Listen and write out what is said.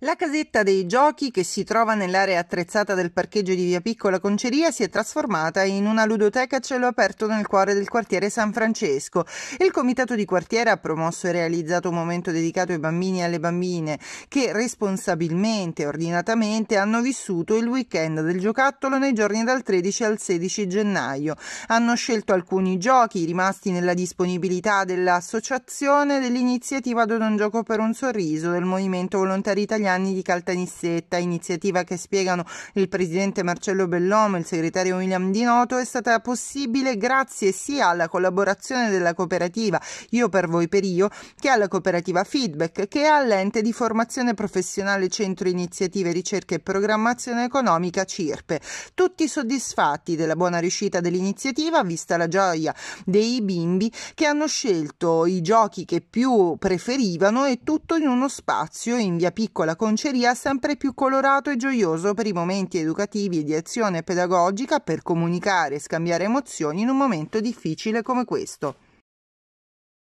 La casetta dei giochi che si trova nell'area attrezzata del parcheggio di Via Piccola Conceria si è trasformata in una ludoteca a cielo aperto nel cuore del quartiere San Francesco. Il comitato di quartiere ha promosso e realizzato un momento dedicato ai bambini e alle bambine che responsabilmente e ordinatamente hanno vissuto il weekend del giocattolo nei giorni dal 13 al 16 gennaio. Hanno scelto alcuni giochi rimasti nella disponibilità dell'associazione dell'iniziativa Don Gioco per un sorriso del Movimento Volontari Italiano gli anni di Caltanissetta, iniziativa che spiegano il presidente Marcello Bellomo e il segretario William Di Noto è stata possibile grazie sia alla collaborazione della cooperativa Io per voi per io che alla cooperativa Feedback che è all'ente di formazione professionale Centro Iniziative Ricerca e Programmazione Economica CIRPE. Tutti soddisfatti della buona riuscita dell'iniziativa vista la gioia dei bimbi che hanno scelto i giochi che più preferivano e tutto in uno spazio in via piccola conceria sempre più colorato e gioioso per i momenti educativi e di azione pedagogica per comunicare e scambiare emozioni in un momento difficile come questo.